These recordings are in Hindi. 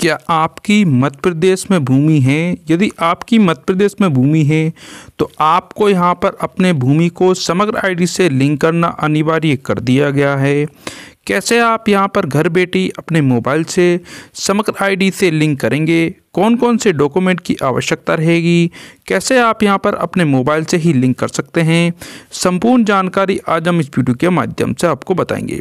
क्या आपकी मध्य प्रदेश में भूमि है यदि आपकी मध्य प्रदेश में भूमि है तो आपको यहाँ पर अपने भूमि को समग्र आईडी से लिंक करना अनिवार्य कर दिया गया है कैसे आप यहाँ पर घर बैठी अपने मोबाइल से समग्र आईडी से लिंक करेंगे कौन कौन से डॉक्यूमेंट की आवश्यकता रहेगी कैसे आप यहाँ पर अपने मोबाइल से ही लिंक कर सकते हैं संपूर्ण जानकारी आज हम इस वीडियो के माध्यम से आपको बताएंगे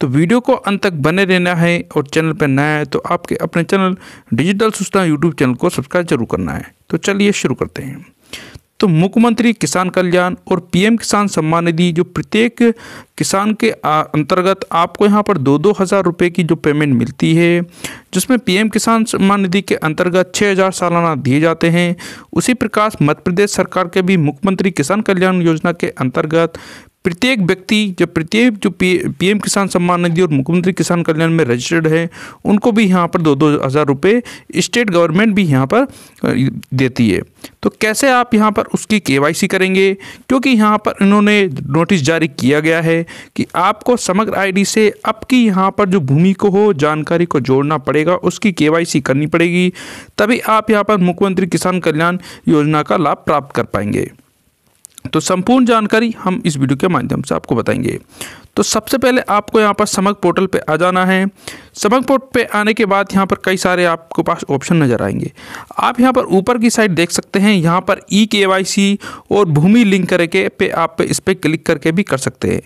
तो वीडियो को अंत तक बने रहना है और चैनल पर नया है तो आपके अपने चैनल डिजिटल सूचना यूट्यूब चैनल को सब्सक्राइब जरूर करना है तो चलिए शुरू करते हैं तो मुख्यमंत्री किसान कल्याण और पीएम किसान सम्मान निधि जो प्रत्येक किसान के अंतर्गत आपको यहाँ पर दो दो हज़ार रुपये की जो पेमेंट मिलती है जिसमें पीएम किसान सम्मान निधि के अंतर्गत छः हज़ार सालाना दिए जाते हैं उसी प्रकार मध्य प्रदेश सरकार के भी मुख्यमंत्री किसान कल्याण योजना के अंतर्गत प्रत्येक व्यक्ति जब प्रत्येक जो पीएम किसान सम्मान निधि और मुख्यमंत्री किसान कल्याण में रजिस्टर्ड है उनको भी यहाँ पर दो दो हज़ार रुपये स्टेट गवर्नमेंट भी यहाँ पर देती है तो कैसे आप यहाँ पर उसकी के करेंगे क्योंकि यहाँ पर इन्होंने नोटिस जारी किया गया है कि आपको समग्र आईडी से आपकी यहाँ पर जो भूमि को हो जानकारी को जोड़ना पड़ेगा उसकी के करनी पड़ेगी तभी आप यहाँ पर मुख्यमंत्री किसान कल्याण योजना का लाभ प्राप्त कर पाएंगे तो संपूर्ण जानकारी हम इस वीडियो के माध्यम से आपको बताएंगे तो सबसे पहले आपको यहाँ पर समक पोर्टल पे आ जाना है समक पोर्टल पे आने के बाद यहाँ पर कई सारे आपके पास ऑप्शन नज़र आएंगे आप यहाँ पर ऊपर की साइड देख सकते हैं यहाँ पर ई के और भूमि लिंक करके पे आप पे इस पर क्लिक करके भी कर सकते हैं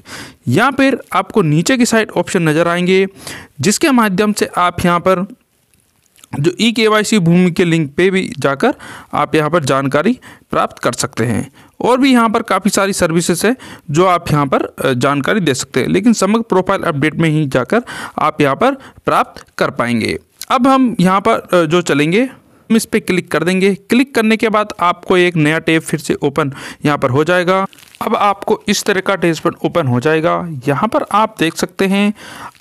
या फिर आपको नीचे की साइड ऑप्शन नज़र आएंगे जिसके माध्यम से आप यहाँ पर जो ई के वाई सी भूमि के लिंक पे भी जाकर आप यहाँ पर जानकारी प्राप्त कर सकते हैं और भी यहाँ पर काफ़ी सारी सर्विसेज है जो आप यहाँ पर जानकारी दे सकते हैं लेकिन समग्र प्रोफाइल अपडेट में ही जाकर आप यहाँ पर प्राप्त कर पाएंगे अब हम यहाँ पर जो चलेंगे हम इस पर क्लिक कर देंगे क्लिक करने के बाद आपको एक नया टेब फिर से ओपन यहाँ पर हो जाएगा अब आपको इस तरह का डैशबोर्ड ओपन हो जाएगा यहाँ पर आप देख सकते हैं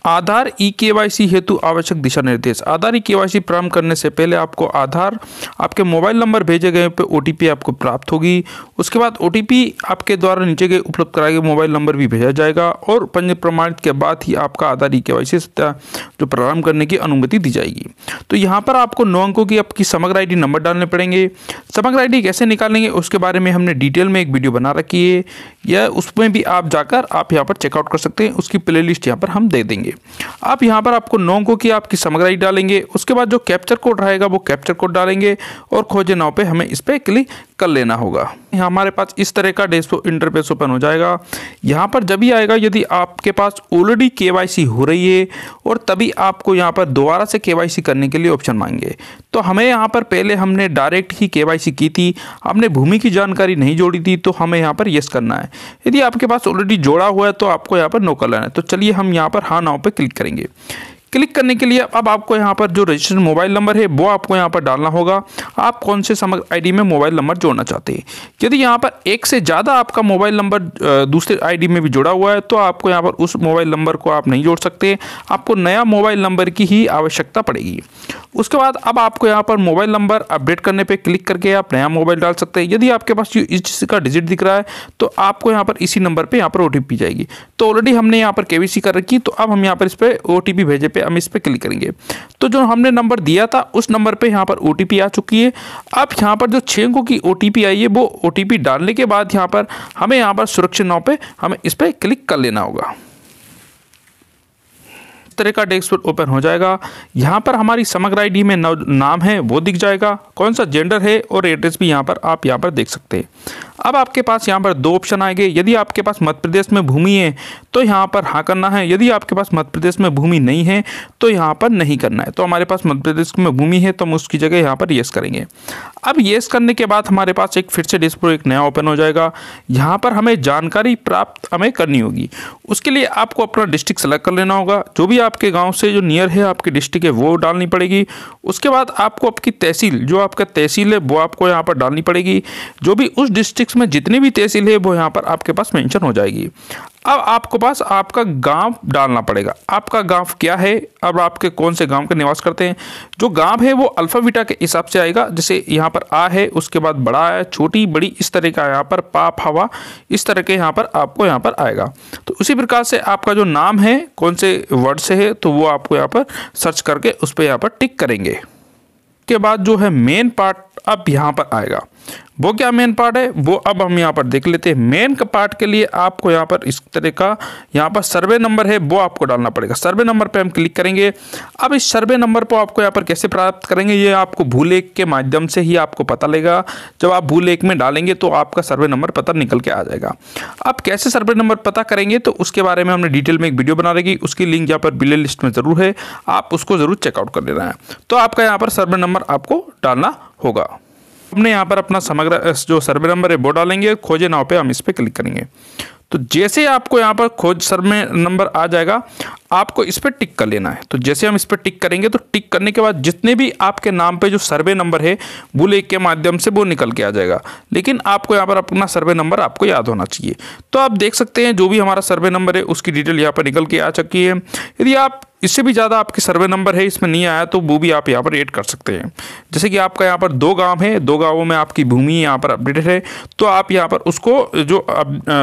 आधार ई के वाई सी हेतु आवश्यक दिशा निर्देश आधार ई के वाई सी प्रारंभ करने से पहले आपको आधार आपके मोबाइल नंबर भेजे गए पे ओ आपको प्राप्त होगी उसके बाद ओ आपके द्वारा नीचे गए उपलब्ध कराए गए मोबाइल नंबर भी भेजा जाएगा और पंज प्रमाणित के बाद ही आपका आधार ई के वाई सी जो प्रारंभ करने की अनुमति दी जाएगी तो यहाँ पर आपको नौ अंकों की आपकी समग्र डी नंबर डालने पड़ेंगे समग्र डी कैसे निकालेंगे उसके बारे में हमने डिटेल में एक वीडियो बना रखी है या उसमें भी आप जाकर आप यहाँ पर चेकआउट कर सकते हैं उसकी प्ले लिस्ट यहाँ पर हम दे देंगे आप यहाँ पर आपको नौ को की आपकी समग्राई डालेंगे उसके बाद जो कैप्चर कोड रहेगा वो कैप्चर कोड डालेंगे और खोजे नाव पर हमें इस पर क्लिक कर लेना होगा हमारे पास इस तरह का डेस्को इंटरफेस ओपन हो जाएगा यहाँ पर जब भी आएगा यदि आपके पास ऑलरेडी के हो रही है और तभी आपको यहाँ पर दोबारा से के करने के लिए ऑप्शन मांगे तो हमें यहाँ पर पहले हमने डायरेक्ट ही के की थी हमने भूमि की जानकारी नहीं जोड़ी थी तो हमें यहाँ पर यस करना है यदि आपके पास ऑलरेडी जोड़ा हुआ है तो आपको यहाँ पर नो करना है तो चलिए हम यहाँ पर हाँ नाव पर क्लिक करेंगे क्लिक करने के लिए अब आपको यहाँ पर जो रजिस्टर्ड मोबाइल नंबर है वो आपको यहाँ पर डालना होगा आप कौन से समग्र आईडी में मोबाइल नंबर जोड़ना चाहते हैं यदि यहाँ पर एक से ज़्यादा आपका मोबाइल नंबर दूसरे आईडी में भी जुड़ा हुआ है तो आपको यहाँ पर उस मोबाइल नंबर को आप नहीं जोड़ सकते आपको नया मोबाइल नंबर की ही आवश्यकता पड़ेगी उसके बाद अब आपको यहाँ पर मोबाइल नंबर अपडेट करने पर क्लिक करके आप नया मोबाइल डाल सकते हैं यदि आपके पास इसका डिजिट दिख रहा है तो आपको यहाँ पर इसी नंबर पर यहाँ पर ओ जाएगी तो ऑलरेडी हमने यहाँ पर के कर रखी तो अब हम यहाँ पर इस पर ओ टी भेजे पे पे हम इस पर क्लिक करेंगे तो जो हमने नंबर दिया था उस नंबर पे यहाँ पर ओ आ चुकी है अब यहाँ पर जो छः अंकों की ओ आई है वो ओ डालने के बाद यहाँ पर हमें यहाँ पर सुरक्षित नाव पर हमें इस पर क्लिक कर लेना होगा तरह का डैशबोर्ड ओपन हो जाएगा यहाँ पर हमारी समग्र आईडी में नाम है वो दिख जाएगा कौन सा जेंडर है और एड्रेस भी यहाँ पर आप यहाँ पर देख सकते हैं अब आपके पास यहाँ पर दो ऑप्शन आएंगे यदि आपके पास मध्य प्रदेश में भूमि है तो यहाँ पर हाँ करना है यदि आपके पास मध्य प्रदेश में भूमि नहीं है तो यहाँ पर नहीं करना है तो हमारे पास मध्य प्रदेश में भूमि है तो हम उसकी जगह यहाँ पर येस करेंगे अब येस करने के बाद हमारे पास एक फिर से डिस्प्रो एक नया ओपन हो जाएगा यहाँ पर हमें जानकारी प्राप्त हमें करनी होगी उसके लिए आपको अपना डिस्ट्रिक्ट सेलेक्ट कर लेना होगा जो भी आपके गाँव से जो नियर है आपके डिस्ट्रिक्ट है वो डालनी पड़ेगी उसके बाद आपको आपकी तहसील जो आपका तहसील है वो आपको यहाँ पर डालनी पड़ेगी जो भी उस डिस्ट्रिक्ट सिक्स में जितनी भी तहसील है वो यहाँ पर आपके पास मेंशन हो जाएगी अब आपको पास आपका गांव डालना पड़ेगा आपका गांव क्या है अब आपके कौन से गांव के निवास करते हैं जो गांव है वो अल्फाविटा के हिसाब से आएगा जैसे यहाँ पर आ है उसके बाद बड़ा है छोटी बड़ी इस तरह का यहाँ पर पाप हवा इस तरह के यहाँ पर आपको यहाँ पर आएगा तो उसी प्रकार से आपका जो नाम है कौन से वर्ड से है तो वो आपको यहाँ पर सर्च करके उस पर यहाँ पर टिक करेंगे उसके बाद जो है मेन पार्ट अब यहाँ पर आएगा वो क्या मेन पार्ट है वो अब हम यहाँ पर देख लेते हैं मेन पार्ट के लिए आपको यहाँ पर इस तरह का यहाँ पर सर्वे नंबर है वो आपको डालना पड़ेगा सर्वे नंबर पे हम क्लिक करेंगे अब इस सर्वे नंबर को आपको यहाँ पर कैसे प्राप्त करेंगे ये आपको भूल एक के माध्यम से ही आपको पता लगेगा जब आप भूल एक में डालेंगे तो आपका सर्वे नंबर पता निकल के आ जाएगा अब कैसे सर्वे नंबर पता करेंगे तो उसके बारे में हमने डिटेल में एक वीडियो बना रहेगी उसकी लिंक यहाँ पर बिले लिस्ट में ज़रूर है आप उसको ज़रूर चेकआउट कर लेना है तो आपका यहाँ पर सर्वे नंबर नंबर आपको डालना होगा हमने यहाँ पर अपना समग्र जो सर्वे नंबर है वो डालेंगे खोजे नाव पे हम इस पर क्लिक करेंगे तो जैसे आपको यहाँ पर खोज सर्वे नंबर आ जाएगा आपको इस पर टिक कर लेना है तो जैसे हम इस पर टिक करेंगे तो टिक करने के बाद जितने भी आपके नाम पे जो सर्वे नंबर है वो लेक के माध्यम से वो निकल के आ जाएगा लेकिन आपको यहाँ पर अपना सर्वे नंबर आपको याद होना चाहिए तो आप देख सकते हैं जो भी हमारा सर्वे नंबर है उसकी डिटेल यहाँ पर निकल के आ चुकी है यदि आप इससे भी ज़्यादा आपके सर्वे नंबर है इसमें नहीं आया तो वो भी आप यहाँ पर एड कर सकते हैं जैसे कि आपका यहाँ पर दो गांव है दो गांवों में आपकी भूमि यहाँ पर अपडेटेड है तो आप यहाँ पर उसको जो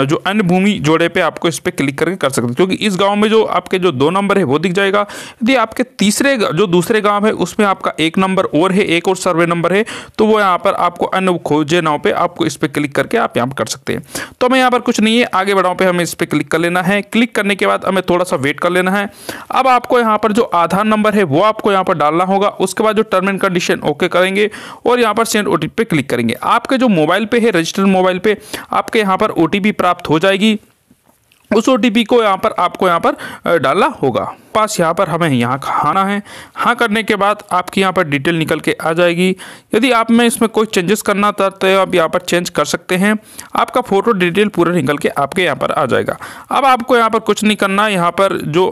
जो अन्य भूमि जोड़े पे आपको इस पर क्लिक करके कर सकते हैं क्योंकि इस गांव में जो आपके जो दो नंबर है वो दिख जाएगा यदि आपके तीसरे जो दूसरे गांव है उसमें आपका एक नंबर और है एक और सर्वे नंबर है तो वो यहाँ पर आपको अन्य खोजे नाव पे आपको इस पर क्लिक करके आप यहाँ पर कर सकते हैं तो हमें यहाँ पर कुछ नहीं है आगे बढ़ाओ पे हमें इस पर क्लिक कर लेना है क्लिक करने के बाद हमें थोड़ा सा वेट कर लेना है अब आपको यहाँ पर जो आधार नंबर है वो आपको यहाँ पर डालना होगा उसके बाद जो टर्म एंड कंडीशन ओके करेंगे और यहाँ पर सेंड ओ पे क्लिक करेंगे आपके जो मोबाइल पे है रजिस्टर्ड मोबाइल पे आपके यहाँ पर ओ प्राप्त हो जाएगी उस ओ को यहाँ पर आपको यहाँ पर डालना होगा पास यहाँ पर हमें यहाँ खाना है हाँ करने के बाद आपकी यहाँ पर डिटेल निकल के आ जाएगी यदि आप में इसमें कोई चेंजेस करना चाहते तो आप यहाँ पर चेंज कर सकते हैं आपका फ़ोटो डिटेल पूरा निकल के आपके यहाँ पर आ जाएगा अब आपको यहाँ पर कुछ नहीं करना यहाँ पर जो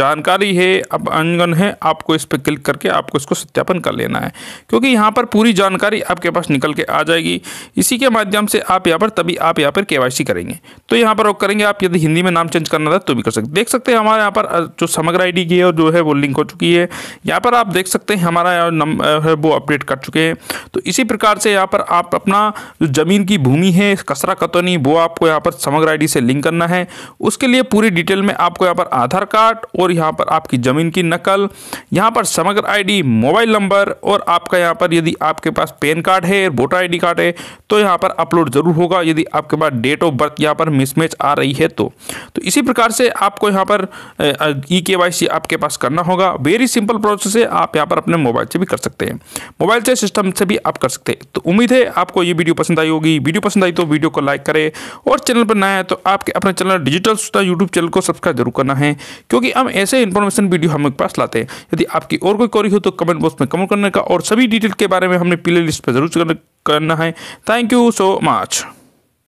जानकारी है अब अनगन है आपको इस पर क्लिक करके आपको इसको सत्यापन कर लेना है क्योंकि यहाँ पर पूरी जानकारी आपके पास निकल के आ जाएगी इसी के माध्यम से आप यहाँ पर तभी आप यहाँ पर के करेंगे तो यहाँ पर वो करेंगे आप यदि हिंदी में नाम चेंज करना था तो भी कर सकते देख सकते हैं हमारे यहाँ पर जो समग्र आईडी की है और जो है वो लिंक हो चुकी है यहाँ पर आप देख सकते हैं हमारा है वो अपडेट कर चुके हैं तो इसी प्रकार से यहाँ पर आप अपना जो ज़मीन की भूमि है कसरा कतौनी वो आपको यहाँ पर समग्र आई से लिंक करना है उसके लिए पूरी डिटेल में आपको यहाँ पर आधार कार्ड और यहाँ पर आपकी ज़मीन की नकल यहाँ पर समग्र आई मोबाइल नंबर और आपका यहाँ पर यदि आपके पास पेन कार्ड है वोटर आई कार्ड है तो यहाँ पर अपलोड ज़रूर होगा यदि आपके पास डेट ऑफ बर्थ यहाँ पर मिसमैच आ रही है तो, तो इसी प्रकार से आपको यहाँ पर ई के के ये आपके पास करना होगा वेरी सिंपल प्रोसेस है आप यहाँ पर अपने मोबाइल से भी कर सकते हैं मोबाइल से सिस्टम से भी आप कर सकते हैं तो उम्मीद है आपको ये वीडियो पसंद आई होगी वीडियो पसंद आई तो वीडियो को लाइक करें और चैनल पर नया है तो आपके अपने channel digital Sudha YouTube channel को सब्सक्राइब जरूर करना है क्योंकि हम ऐसे इन्फॉर्मेशन वीडियो हमारे पास लाते हैं यदि आपकी और कोई क्वारी हो तो कमेंट बॉक्स में कमेंट करने का और सभी डिटेल के बारे में हमने प्ले लिस्ट पर जरूर करना है थैंक यू सो मच